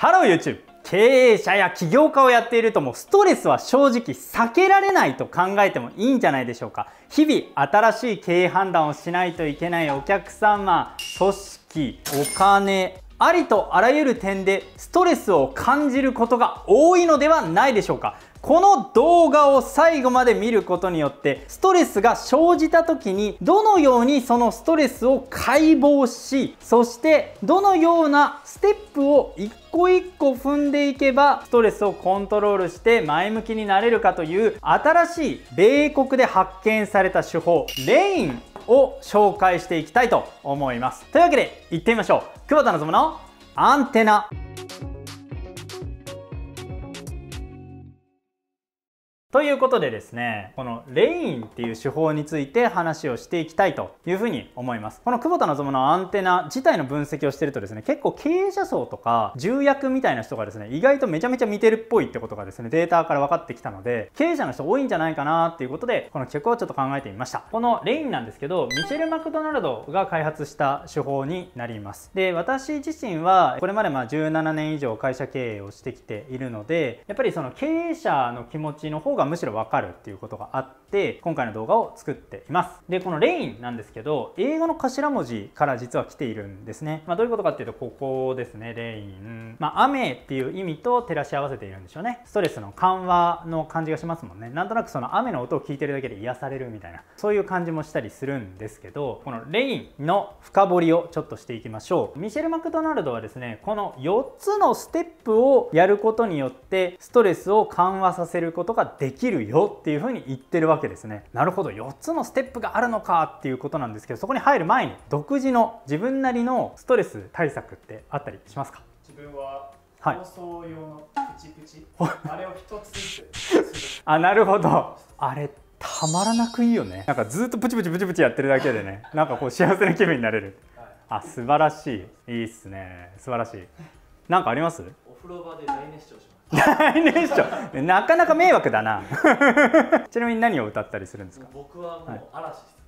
ハロー YouTube! 経営者や起業家をやっているともストレスは正直避けられないと考えてもいいんじゃないでしょうか日々新しい経営判断をしないといけないお客様組織お金ありとあらゆる点でストレスを感じることが多いのではないでしょうかこの動画を最後まで見ることによってストレスが生じた時にどのようにそのストレスを解剖しそしてどのようなステップを一個一個踏んでいけばストレスをコントロールして前向きになれるかという新しい米国で発見された手法レインを紹介していきたいと思いますというわけで行ってみましょう久保田望のアンテナということでですね、このレインっていう手法について話をしていきたいというふうに思います。この久保田望のアンテナ自体の分析をしてるとですね、結構経営者層とか重役みたいな人がですね、意外とめちゃめちゃ見てるっぽいってことがですね、データから分かってきたので、経営者の人多いんじゃないかなっていうことで、この曲をちょっと考えてみました。このレインなんですけど、ミシェル・マクドナルドが開発した手法になります。で、私自身はこれまでまあ17年以上会社経営をしてきているので、やっぱりその経営者の気持ちの方ががむしろわかるっていうことがあって今回の動画を作っていますでこのレインなんですけど英語の頭文字から実は来ているんですね、まあ、どういうことかっていうとここですねレインまあ雨っていう意味と照らし合わせているんでしょうねストレスの緩和の感じがしますもんねなんとなくその雨の音を聞いてるだけで癒されるみたいなそういう感じもしたりするんですけどこのレインの深掘りをちょっとしていきましょうミシェル・マクドナルドはですねこの4つのステップをやることによってストレスを緩和させることがでできるよっていうふうに言ってるわけですね。なるほど4つのステップがあるのかっていうことなんですけどそこに入る前に独自の自分なりのストレス対策ってあったりしますか自分は放送用のプチプチ、はい、あれを一つずつあなるほどあれたまらなくいいよねなんかずっとプチプチプチプチやってるだけでねなんかこう幸せな気分になれる、はい、あ素晴らしいいいっすね素晴らしいなんかありますお風呂場で大熱唱しますないでしょなかなか迷惑だな ちなみに何を歌ったりするんですか僕はもう嵐です、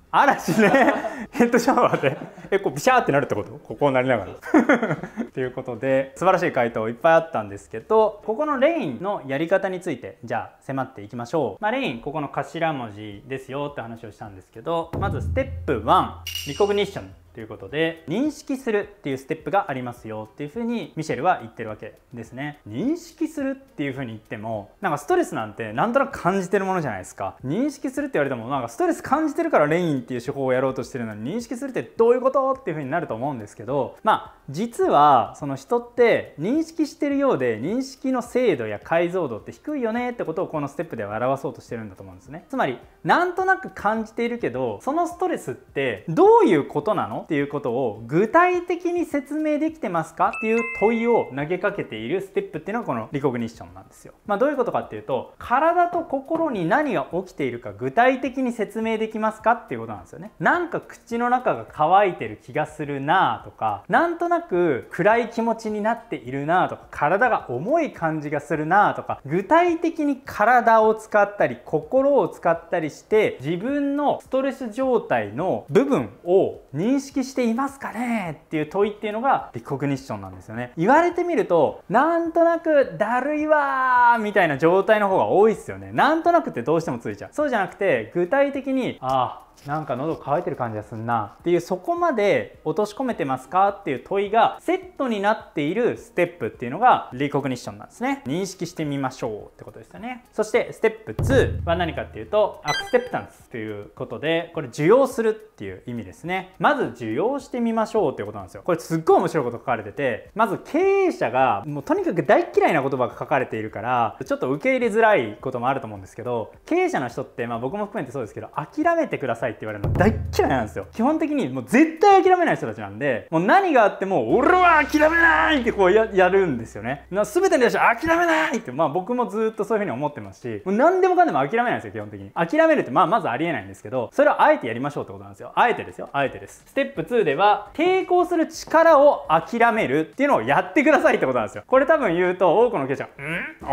嵐ね ヘッドシャワーでえこうビシャーってなるってことここをなりながら。と いうことで素晴らしい回答いっぱいあったんですけどここのレインのやり方についてじゃあ迫っていきましょう、まあ、レインここの頭文字ですよって話をしたんですけどまずステップ1リコグニッションということで認識するっていうステップがありますよっていうふうにミシェルは言ってるわけですね認識するっていうふうに言ってもなんかストレスなんてなんとなく感じてるものじゃないですか認識するって言われてもなんかストレス感じてるからレインっていう手法をやろうとしてるのに認識するってどういうことっていうふうになると思うんですけどまあ実はその人って認識してるようで認識の精度や解像度って低いよねってことをこのステップでは表そうとしてるんだと思うんですねつまりなんとなく感じているけどそのストレスってどういうことなのっていうことを具体的に説明できてますかっていう問いを投げかけているステップっていうのはこのリコグニッションなんですよ。まあ、どういうことかっていうと体と心に何が起きているか具体的に説明できますかっていうことなんですよね。なんか口の中が乾いてる気がするなとかなんとなく暗い気持ちになっているなとか体が重い感じがするなとか具体的に体を使ったり心を使ったりして自分のストレス状態の部分を認識識していますかねっていう問いっていうのがリコグニッションなんですよね言われてみるとなんとなくだるいわーみたいな状態の方が多いですよねなんとなくってどうしてもついちゃうそうじゃなくて具体的にああなんか喉乾いてる感じがすんなっていうそこまで落とし込めてますかっていう問いがセットになっているステップっていうのがリコグニッションなんですね認識してみましょうってことですよねそしてステップ2は何かっていうとアクセプタンスということでこれ受容するっていう意味ですねまず受容してみましょうってことなんですよこれすっごい面白いこと書かれててまず経営者がもうとにかく大嫌いな言葉が書かれているからちょっと受け入れづらいこともあると思うんですけど経営者の人ってまあ僕も含めてそうですけど諦めてくださいって言われるの大嫌いなんですよ基本的にもう絶対諦めない人たちなんでもう何があっても俺は諦めないってこうやるんですよねな全てに対して諦めないってまあ僕もずっとそういうふうに思ってますしもう何でもかんでも諦めないんですよ基本的に諦めるってまあまずありえないんですけどそれはあえてやりましょうってことなんですよあえてですよあえてですステップ2では抵抗する力を諦めるっていうのをやってくださいってことなんですよこれ多分言うと多くの経営者ん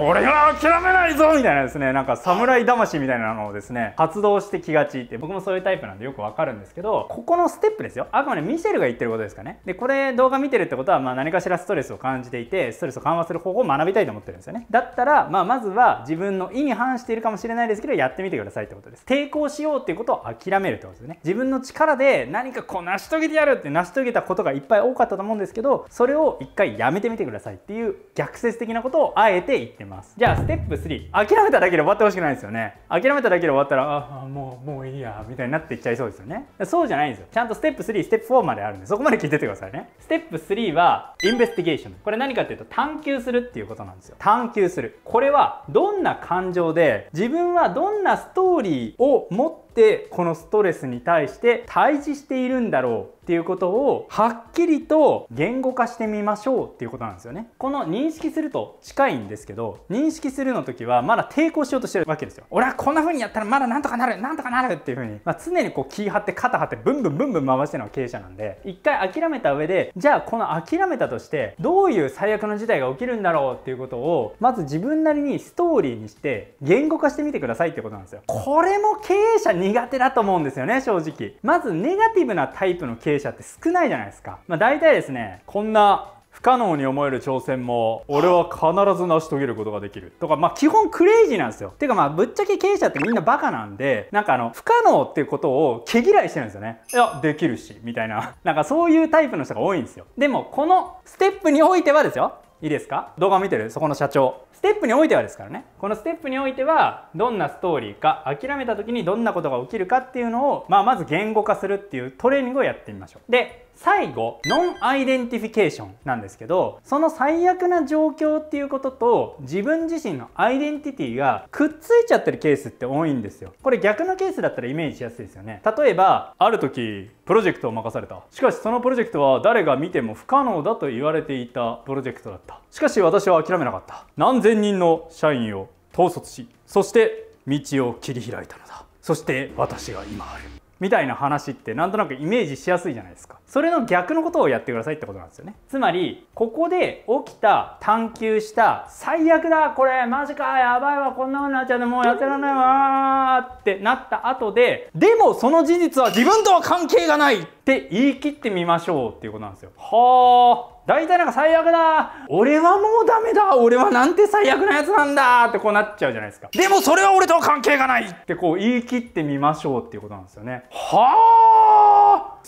俺は諦めないぞみたいなですねなんか侍魂みたいなのをですね発動してきがちって僕もそういったタイプなんでよくわかるんですけど、ここのステップですよ。あくまでミシェルが言ってることですかね。で、これ動画見てるってことは、まあ何かしらストレスを感じていて、ストレスを緩和する方法を学びたいと思ってるんですよね。だったら、まあまずは自分の意に反しているかもしれないですけど、やってみてくださいってことです。抵抗しようっていうことを諦めるってことですね。自分の力で何かこう成し遂げてやるって成し遂げたことがいっぱい多かったと思うんですけど、それを一回やめてみてくださいっていう逆説的なことをあえて言ってます。じゃあステップ3、諦めただけで終わってほしくないですよね。諦めただけで終わったら、ああ、もう、もういいや、みたいな。になっていっちゃいそうですよねそうじゃないんですよちゃんとステップ3ステップ4まであるんでそこまで聞いててくださいねステップ3はインベスティゲーションこれ何かっていうと探求するっていうことなんですよ探求するこれはどんな感情で自分はどんなストーリーを持ってこのストレスに対して対峙しているんだろうっていうことをはっきりと言語化してみましょうっていうことなんですよねこの認識すると近いんですけど認識するの時はまだ抵抗しようとしてるわけですよ俺はこんな風にやったらまだなんとかなるなんとかなるっていう風に、まあ、常にこう気張って肩張ってブンブンブンブン回してるのは経営者なんで一回諦めた上でじゃあこの諦めたとしてどういう最悪の事態が起きるんだろうっていうことをまず自分なりにストーリーにして言語化してみてくださいってことなんですよこれも経営者苦手だと思うんですよね正直まずネガティブなタイプの経営営者って少ないじゃないですか。まあ、大体ですね、こんな不可能に思える挑戦も俺は必ず成し遂げることができるとかまあ基本クレイジーなんですよてかまあぶっちゃけ経営者ってみんなバカなんでなんかあの不可能っていうことを毛嫌いしてるんですよねいやできるしみたいな なんかそういうタイプの人が多いんですよでもこのステップにおいてはですよいいですか動画見てるそこの社長ステップにおいてはですからねこのステップにおいてはどんなストーリーか諦めた時にどんなことが起きるかっていうのを、まあ、まず言語化するっていうトレーニングをやってみましょうで最後ノンアイデンティフィケーションなんですけどその最悪な状況っていうことと自分自身のアイデンティティがくっついちゃってるケースって多いんですよこれ逆のケースだったらイメージしやすいですよね例えばある時プロジェクトを任されたしかしそのプロジェクトは誰が見ても不可能だと言われていたプロジェクトだったしかし私は諦めなかった何千人の社員を統率しそして道を切り開いたのだそして私が今あるみたいな話ってなんとなくイメージしやすいじゃないですかそれの逆のことをやってくださいってことなんですよねつまりここで起きた探求した最悪だこれマジかやばいわこんなことになっちゃってもうやってらんないわってなった後ででもその事実は自分とは関係がないって言い切ってみましょうっていうことなんですよはあ大体なんか最悪だ俺はもうダメだ俺はなんて最悪なやつなんだってこうなっちゃうじゃないですかでもそれは俺とは関係がないってこう言い切ってみましょうっていうことなんですよねはあ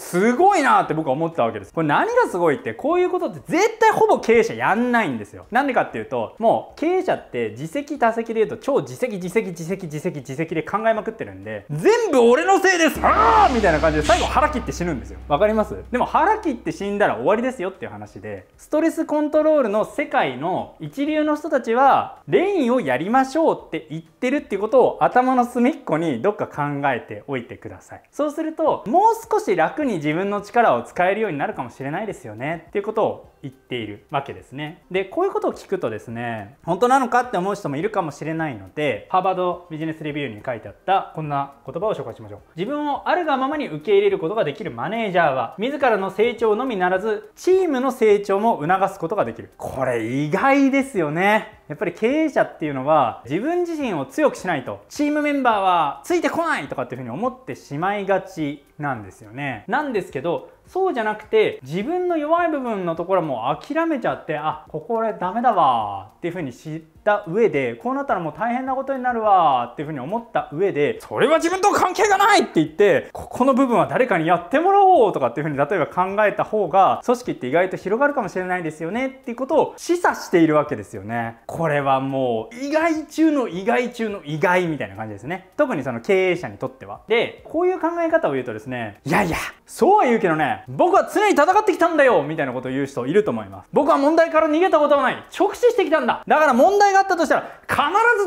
すごいなって僕は思ってたわけです。これ何がすごいって、こういうことって絶対ほぼ経営者やんないんですよ。なんでかっていうと、もう経営者って自責他責で言うと超自責自責自責自責自責で考えまくってるんで、全部俺のせいですあーみたいな感じで最後腹切って死ぬんですよ。わかりますでも腹切って死んだら終わりですよっていう話で、ストレスコントロールの世界の一流の人たちは、レインをやりましょうって言ってるっていうことを頭の隅っこにどっか考えておいてください。そうすると、もう少し楽にに自分の力を使えるようになるかもしれないですよねっていうことを言っているわけですね。で、こういうことを聞くとですね、本当なのかって思う人もいるかもしれないので、ハーバードビジネスレビューに書いてあったこんな言葉を紹介しましょう。自分をあるがままに受け入れることができるマネージャーは、自らの成長のみならず、チームの成長も促すことができる。これ意外ですよね。やっぱり経営者っていうのは自分自身を強くしないとチームメンバーはついてこないとかっていうふうに思ってしまいがちなんですよねなんですけどそうじゃなくて自分の弱い部分のところも諦めちゃってあここはダメだわっていう風に知った上でこうなったらもう大変なことになるわっていう風に思った上でそれは自分と関係がないって言ってここの部分は誰かにやってもらおうとかっていう風に例えば考えた方が組織って意外と広がるかもしれないですよねっていうことを示唆しているわけですよねこれはもう意外中の意外中の意外みたいな感じですね特にその経営者にとってはでこういう考え方を言うとですねいやいやそうは言うけどね僕は常に戦ってきたんだよみたいなことを言う人いると思います僕は問題から逃げたことはない直視してきたんだだから問題があったとしたら必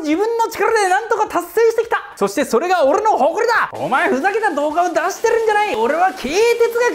ず自分の力でなんとか達成してきたそしてそれが俺の誇りだお前ふざけた動画を出してるんじゃない俺は経営哲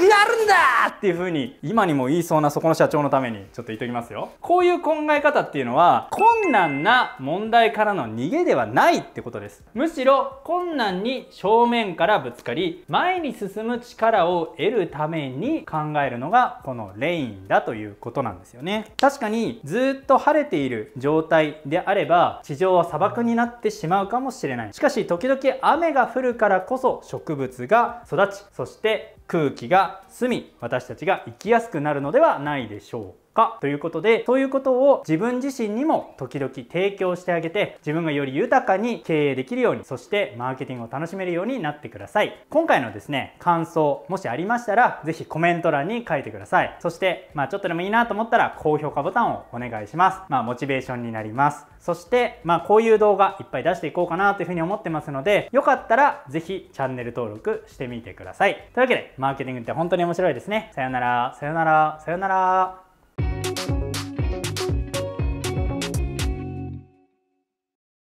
学があるんだっていう風に今にも言いそうなそこの社長のためにちょっと言っときますよこういう考え方っていうのは困難な問題からの逃げではないってことですむしろ困難に正面からぶつかり前に進む力を得るため面に考えるのがこのレインだということなんですよね確かにずっと晴れている状態であれば地上は砂漠になってしまうかもしれないしかし時々雨が降るからこそ植物が育ちそして空気が澄み私たちが生きやすくなるのではないでしょうかかということでそういうことを自分自身にも時々提供してあげて自分がより豊かに経営できるようにそしてマーケティングを楽しめるようになってください今回のですね感想もしありましたら是非コメント欄に書いてくださいそしてまあちょっとでもいいなと思ったら高評価ボタンをお願いしますまあモチベーションになりますそしてまあこういう動画いっぱい出していこうかなというふうに思ってますのでよかったら是非チャンネル登録してみてくださいというわけでマーケティングって本当に面白いですねさよならさよならさよなら you